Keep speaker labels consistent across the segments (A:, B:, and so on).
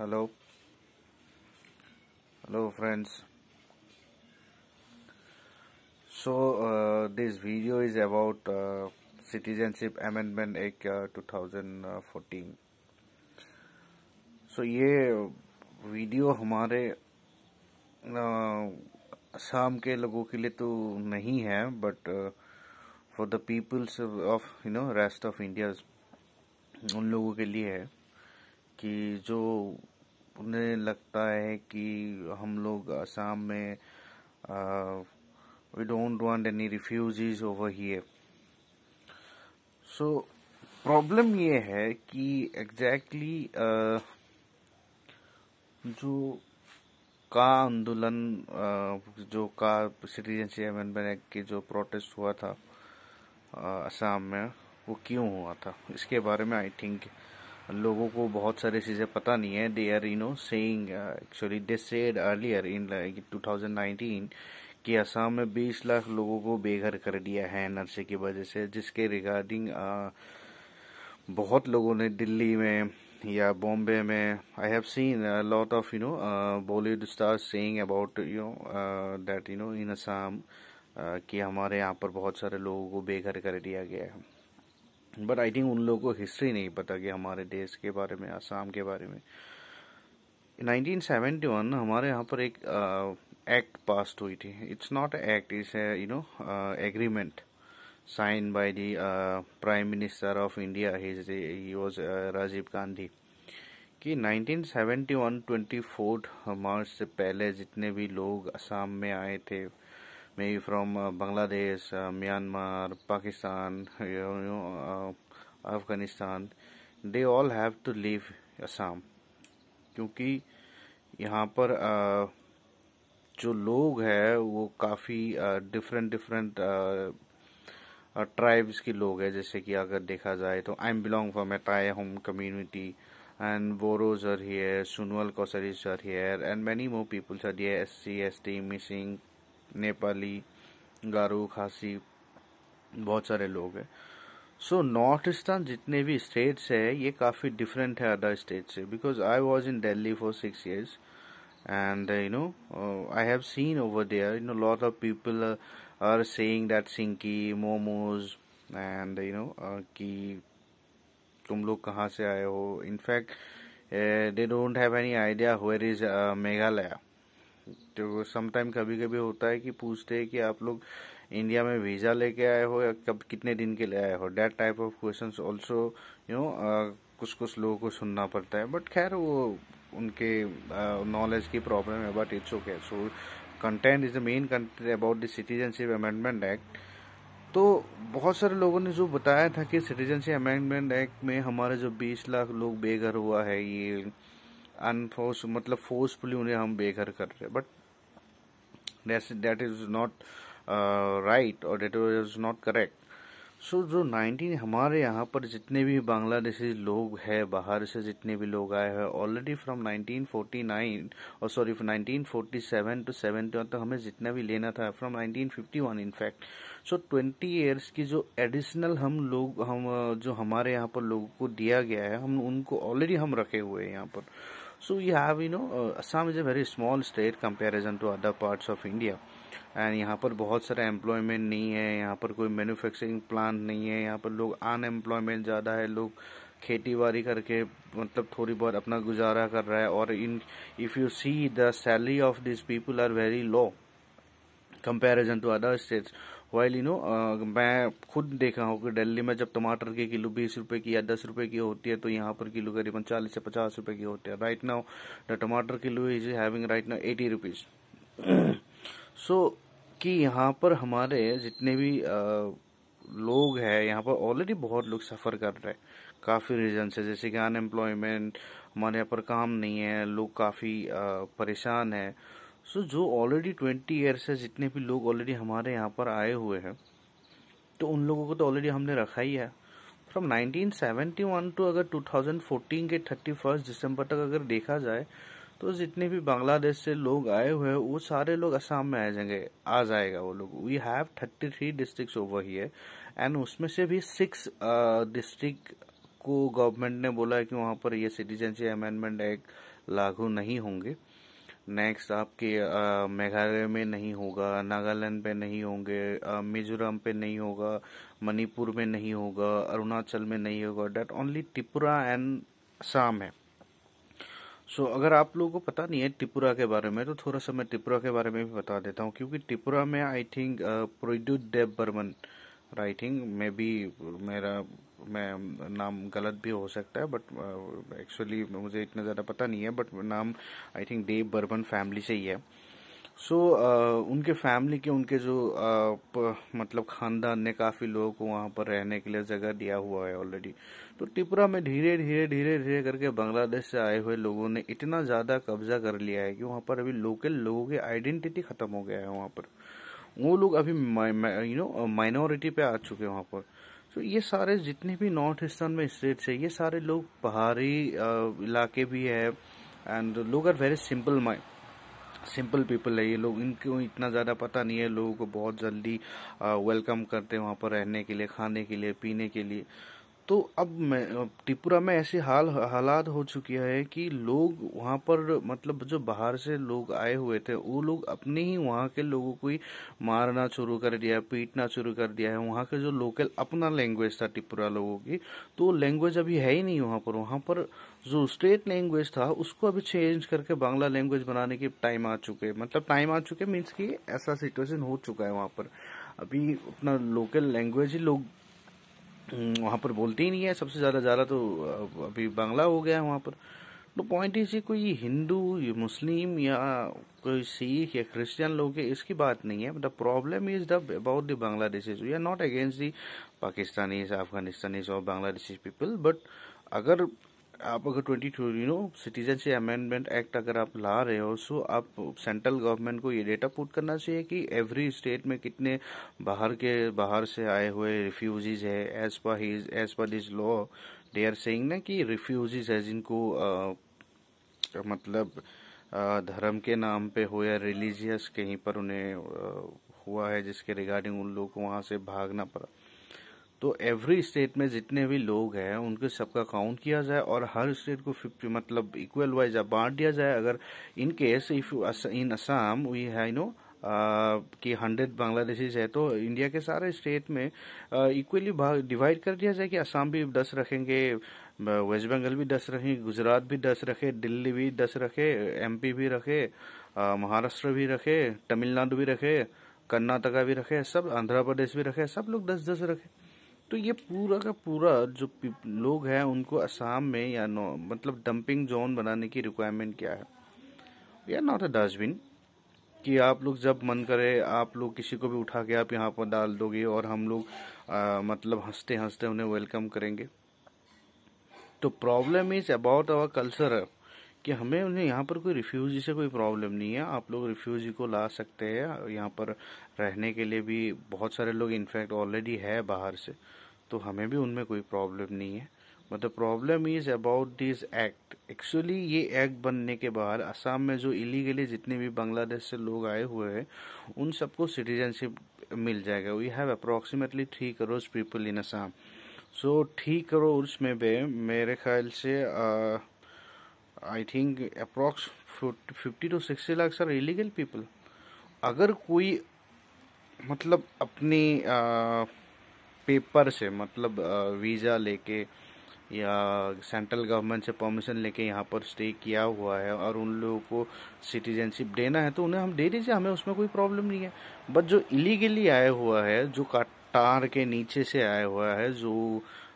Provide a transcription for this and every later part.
A: Hello hello friends so this video is about citizenship amendment act two thousand so ये video हमारे Assam uh, के लोगों के लिए तो नहीं है but for the peoples of you know rest of India उन लोगों के लिए है कि जो उन्हें लगता है कि हम लोग असम में we don't want any refugees over here so problem ये है कि एग्जैक्टली जो का आंदोलन जो का सिटीजनशिप अमेंडमेंट के जो प्रोटेस्ट हुआ था असम में वो क्यों हुआ था इसके बारे में आई थिंक लोगों को बहुत सारी चीज़ें पता नहीं है they are you know saying actually they said earlier in like 2019 कि असम में 20 लाख लोगों को बेघर कर दिया है नशे की वजह से जिसके रिगार्डिंग uh, बहुत लोगों ने दिल्ली में या बॉम्बे में I have seen lot of you know Bollywood star saying about you know that you know in Assam कि हमारे यहाँ पर बहुत सारे लोगों को बेघर कर दिया गया है बट आई थिंक उन लोगों को हिस्ट्री नहीं पता कि हमारे देश के बारे में आसाम के बारे में 1971 हमारे यहाँ पर एक एक्ट पास हुई थी it's not act is you know agreement sign by the prime minister of India he was Rajiv Gandhi कि 1971 24 मार्च से पहले जितने भी लोग असम में आए थे may from uh, Bangladesh Myanmar Pakistan Afghanistan they all have to live Assam क्योंकि यहाँ पर uh, जो लोग है वो काफ़ी डिफरेंट डिफरेंट ट्राइब्स के लोग है जैसे कि अगर देखा जाए तो I am belong from a Tai Ahom community and बोरोज़र हियर सुनवल कौसरीज़र here and many more peoples are there S C S T Mising Nepali Garo Khasi बहुत सारे लोग हैं सो नॉर्थ ईस्टर्न जितने भी स्टेट्स है ये काफ़ी डिफरेंट है अदर स्टेट से because I was in Delhi for six years and you know I have seen over there you know lot of people are of people सिंकी मोमोज एंड यू नो कि तुम लोग कहाँ से आए हो in fact they don't have any idea where is Meghalaya सकते हो समटाइम कभी कभी होता है कि पूछते हैं कि आप लोग इंडिया में वीज़ा लेके आए हो या कब कितने दिन के लिए आए हो that type of question also you know कुछ कुछ लोगों को सुनना पड़ता है बट खैर वो उनके नॉलेज uh, की प्रॉब्लम है but it's okay so content is the main content about the citizenship amendment act तो बहुत सारे लोगों ने जो बताया था कि सिटीजनशिप अमेंडमेंट एक्ट में हमारे जो 20 लाख लोग बेघर हुआ है ये अनफोर्स मतलब फोर्सफुली उन्हें हम बेघर कर रहे हैं but that's, that is not uh, right और that is not correct so जो 19 हमारे यहाँ पर जितने भी बांग्लादेशी लोग हैं बाहर से जितने भी लोग आए हैं ऑलरेडी फ्रॉम 1949 और सॉरी 1947 टू सेवेंटी तो हमें जितना भी लेना था from 1951 in fact so twenty years की जो एडिशनल हम लोग हम जो हमारे यहाँ पर लोगों को दिया गया है हम उनको ऑलरेडी हम रखे हुए हैं यहाँ पर So we have you know uh, Assam is a very small state comparison to other parts of India. And यहाँ पर बहुत सारा एम्प्लॉयमेंट नहीं है यहाँ पर कोई मैन्युफैक्चरिंग प्लांट नहीं है यहाँ पर लोग अनएम्प्लॉयमेंट ज़्यादा है लोग खेती बाड़ी करके मतलब थोड़ी बहुत अपना गुजारा कर रहा है और इन if you see the salary of this people are very low comparison to other states वायलिनो मैं खुद देखा हूँ कि दिल्ली में जब टमाटर की किलो बीस रुपए की या दस रुपए की होती है तो यहाँ पर किलो करीबन चालीस से पचास रुपए की होती है राइट नाउ द टमाटर kilo is having right now eighty rupees so कि यहाँ पर हमारे जितने भी आ, लोग हैं यहाँ पर ऑलरेडी बहुत लोग सफ़र कर रहे हैं काफ़ी रीज़न से जैसे कि अनएम्प्लॉयमेंट हमारे यहाँ पर काम नहीं है लोग काफ़ी परेशान हैं सो जो ऑलरेडी ट्वेंटी ईयर से जितने भी लोग ऑलरेडी हमारे यहाँ पर आए हुए हैं तो उन लोगों को तो ऑलरेडी हमने रखा ही है फ्रॉम 1971 टू अगर 2014 के 31 दिसंबर तक अगर देखा जाए तो जितने भी बांग्लादेश से लोग आए हुए हैं वो सारे लोग असम में आ जाएंगे आ जाएगा वो लोग वी हैव 33 डिस्ट्रिक्ट ओवर है एंड उसमें से भी सिक्स डिस्ट्रिक्ट को गवर्नमेंट ने बोला है कि वहाँ पर ये सिटीजनशिप अमेंडमेंट एक्ट लागू नहीं होंगे नेक्स्ट आपके मेघालय में नहीं होगा नागालैंड पे नहीं होंगे मिजोरम पे नहीं होगा मणिपुर में नहीं होगा अरुणाचल में नहीं होगा डेट ओनली त्रिपुरा एंड शाम है सो so, अगर आप लोगों को पता नहीं है त्रिपुरा के बारे में तो थोड़ा सा मैं त्रिपुरा के बारे में भी बता देता हूँ क्योंकि त्रिपुरा में I think Pradyot Deb Barman I think maybe मेरा मैं नाम गलत भी हो सकता है बट एक्चुअली uh, मुझे इतना ज़्यादा पता नहीं है बट नाम I think Deb Barman family से ही है सो so, uh, उनके फैमिली के उनके जो uh, प, मतलब खानदान ने काफ़ी लोगों को वहाँ पर रहने के लिए जगह दिया हुआ है ऑलरेडी तो त्रिपुरा में धीरे धीरे धीरे धीरे करके बांग्लादेश से आए हुए लोगों ने इतना ज़्यादा कब्जा कर लिया है कि वहाँ पर अभी लोकल लोगों की आइडेंटिटी ख़त्म हो गया है वहाँ पर वो लोग अभी यू नो माइनॉरिटी पे आ चुके हैं वहाँ पर तो ये सारे जितने भी नॉर्थ ईस्टर्न में स्टेट्स है ये सारे लोग पहाड़ी इलाके भी है एंड लोग are very simple mind simple people है ये लोग इनको इतना ज़्यादा पता नहीं है लोगों को बहुत जल्दी वेलकम करते हैं वहाँ पर रहने के लिए खाने के लिए पीने के लिए तो अब मैं त्रिपुरा में ऐसे हाल हालात हो चुकी है कि लोग वहाँ पर मतलब जो बाहर से लोग आए हुए थे वो लोग अपने ही वहाँ के लोगों को ही मारना शुरू कर दिया पीटना शुरू कर दिया है वहाँ के जो लोकल अपना लैंग्वेज था त्रिपुरा लोगों की तो लैंग्वेज अभी है ही नहीं वहाँ पर वहाँ पर जो स्टेट लैंग्वेज था उसको अभी चेंज करके बांग्ला लैंग्वेज बनाने के टाइम आ चुके मतलब टाइम आ चुके मीन्स कि ऐसा सिचुएशन हो चुका है वहाँ पर अभी अपना लोकल लैंग्वेज ही लोग हम्म, वहाँ पर बोलते ही नहीं है सबसे ज़्यादा ज़्यादा तो अभी बांग्ला हो गया है वहाँ पर तो पॉइंट इसी कोई हिंदू मुस्लिम या कोई सिख या क्रिश्चियन लोग है इसकी बात नहीं है the problem is the about the Bangladesh we are not against the Pakistanis Afghanistanis और बांग्लादेशी पीपल बट अगर आप अगर twenty two you know citizenship amendment act अगर आप ला रहे हो सो आप सेंट्रल गवर्नमेंट को ये डेटा पुट करना चाहिए कि एवरी स्टेट में कितने बाहर के बाहर से आए हुए रिफ्यूजीज है as per his as per this law they are saying ना कि रिफ्यूजीज है जिनको आ, मतलब आ, धर्म के नाम पे हो या रिलीजियस कहीं पर उन्हें आ, हुआ है जिसके रिगार्डिंग उन लोगों को वहाँ से भागना पड़ा तो एवरी स्टेट में जितने भी लोग हैं उनके सबका काउंट किया जाए और हर स्टेट को फिफ्टी मतलब इक्वल वाइज बांट दिया जाए अगर in case if in Assam we है नो कि हंड्रेड बांग्लादेशीज है तो इंडिया के सारे स्टेट में इक्वली डिवाइड कर दिया जाए कि असम भी दस रखेंगे वेस्ट बंगाल भी दस रखेंगे गुजरात भी दस रखे दिल्ली भी दस रखे एम भी रखे महाराष्ट्र भी रखे तमिलनाडु भी रखे कर्नाटका भी रखे सब आंध्र प्रदेश भी रखे सब लोग दस दस रखे तो ये पूरा का पूरा जो लोग हैं उनको असम में या मतलब डंपिंग जोन बनाने की रिक्वायरमेंट क्या है या नॉट अ डस्टबिन कि आप लोग जब मन करे आप लोग किसी को भी उठा के आप यहाँ पर डाल दोगे और हम लोग आ, मतलब हंसते हंसते उन्हें वेलकम करेंगे तो problem is about our culture कि हमें उन्हें यहाँ पर कोई रिफ्यूजी से कोई प्रॉब्लम नहीं है आप लोग रिफ्यूजी को ला सकते हैं यहाँ पर रहने के लिए भी बहुत सारे लोग इनफैक्ट ऑलरेडी है बाहर से तो हमें भी उनमें कोई प्रॉब्लम नहीं है मतलब problem is about this act actually ये एक्ट बनने के बाद असम में जो इलीगली जितने भी बांग्लादेश से लोग आए हुए हैं उन सबको सिटीजनशिप मिल जाएगा we have approximately three crore people in Assam so three crore में भी मेरे ख्याल से आ, I think approx fifty to sixty lakh sir illegal people अगर कोई मतलब अपने पेपर से मतलब वीज़ा लेके या सेंट्रल गवर्नमेंट से परमिशन लेके यहाँ पर स्टे किया हुआ है और उन लोगों को सिटीजनशिप देना है तो उन्हें हम दे दीजिए हमें उसमें कोई प्रॉब्लम नहीं है बट जो इलीगली आया हुआ है जो कटार के नीचे से आया हुआ है जो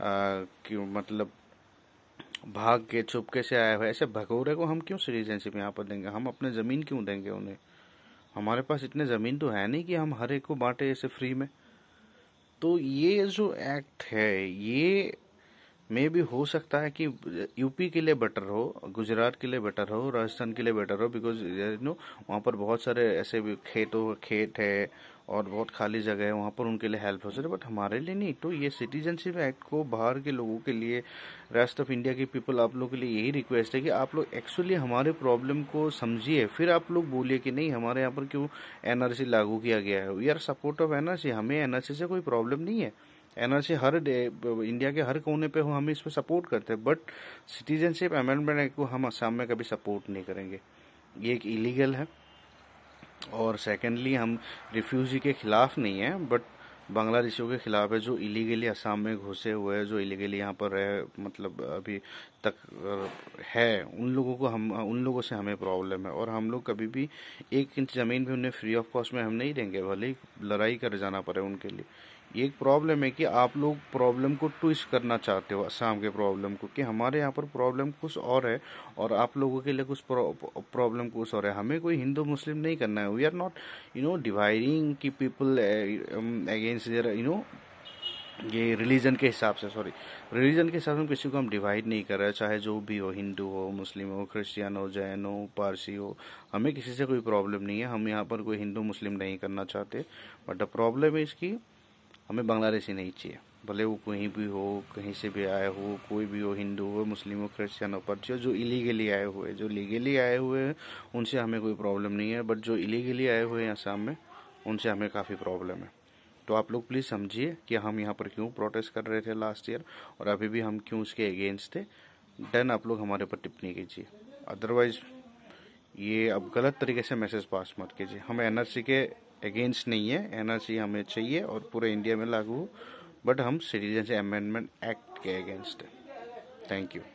A: आ, मतलब भाग के छुपके से आया हुआ ऐसे भगौरे को हम क्यों सिटीजनशिप यहाँ पर देंगे हम अपने ज़मीन क्यों देंगे उन्हें हमारे पास इतने ज़मीन तो है नहीं कि हम हर एक को बांटे ऐसे फ्री में तो ये जो एक्ट है ये मे भी हो सकता है कि यूपी के लिए बेटर हो गुजरात के लिए बेटर हो राजस्थान के लिए बेटर हो बिकॉज यू नो वहाँ पर बहुत सारे ऐसे भी खेतों खेत है और बहुत खाली जगह है वहाँ पर उनके लिए हेल्प हो सकती है बट हमारे लिए नहीं तो ये सिटीजनशिप एक्ट को बाहर के लोगों के लिए रेस्ट ऑफ इंडिया के पीपल आप लोग के लिए यही रिक्वेस्ट है कि आप लोग एक्चुअली हमारे प्रॉब्लम को समझिए फिर आप लोग बोलिए कि नहीं हमारे यहाँ पर क्यों एनआरसी लागू किया गया है we are support of NRC हमें एनआरसी से कोई प्रॉब्लम नहीं है एनआरसी हर इंडिया के हर कोने पे हो हम इस पर सपोर्ट करते हैं बट सिटीजनशिप अमेंडमेंट एक्ट को हम असम में कभी सपोर्ट नहीं करेंगे ये एक इलीगल है और सेकेंडली हम रिफ्यूजी के खिलाफ नहीं है बट बांग्लादेशियों के खिलाफ है जो इलीगली असम में घुसे हुए हैं जो इलीगली यहाँ पर रहे मतलब अभी तक है उन लोगों को हम उन लोगों से हमें प्रॉब्लम है और हम लोग कभी भी एक इंच ज़मीन भी उन्हें फ्री ऑफ कॉस्ट में हम नहीं देंगे भले ही लड़ाई कर जाना पड़े उनके लिए एक प्रॉब्लम है कि आप लोग प्रॉब्लम को ट्विस्ट करना चाहते हो असम के प्रॉब्लम को कि हमारे यहाँ पर प्रॉब्लम कुछ और है और आप लोगों के लिए कुछ प्रॉब्लम कुछ और है हमें कोई हिंदू मुस्लिम नहीं करना है we are not you know dividing की people against there you know ये रिलीजन के हिसाब से सॉरी रिलीजन के हिसाब से किसी को हम डिवाइड नहीं कर रहे चाहे जो भी हो हिंदू हो मुस्लिम हो क्रिश्चियन हो जैन हो पारसी हो हमें किसी से कोई प्रॉब्लम नहीं है हम यहाँ पर कोई हिंदू मुस्लिम नहीं करना चाहते बट द प्रॉब्लम इसकी हमें बांग्लादेशी नहीं चाहिए भले वो कहीं भी हो कहीं से भी आए हो कोई भी हो हिंदू हो मुस्लिम हो क्रिश्चियन हो पर जो जो इलीगली आए हुए जो लीगली आए हुए हैं उनसे हमें कोई प्रॉब्लम नहीं है बट जो इलीगली आए हुए हैं आसाम में उनसे हमें काफ़ी प्रॉब्लम है तो आप लोग प्लीज़ समझिए कि हम यहाँ पर क्यों प्रोटेस्ट कर रहे थे लास्ट ईयर और अभी भी हम क्यों उसके अगेंस्ट थे डन आप लोग हमारे ऊपर टिप्पणी कीजिए अदरवाइज ये अब गलत तरीके से मैसेज पास मत कीजिए हम एनआरसी के अगेंस्ट नहीं है एनआरसी हमें चाहिए और पूरे इंडिया में लागू बट हम सिटीजनशिप अमेंडमेंट एक्ट के अगेंस्ट हैं थैंक यू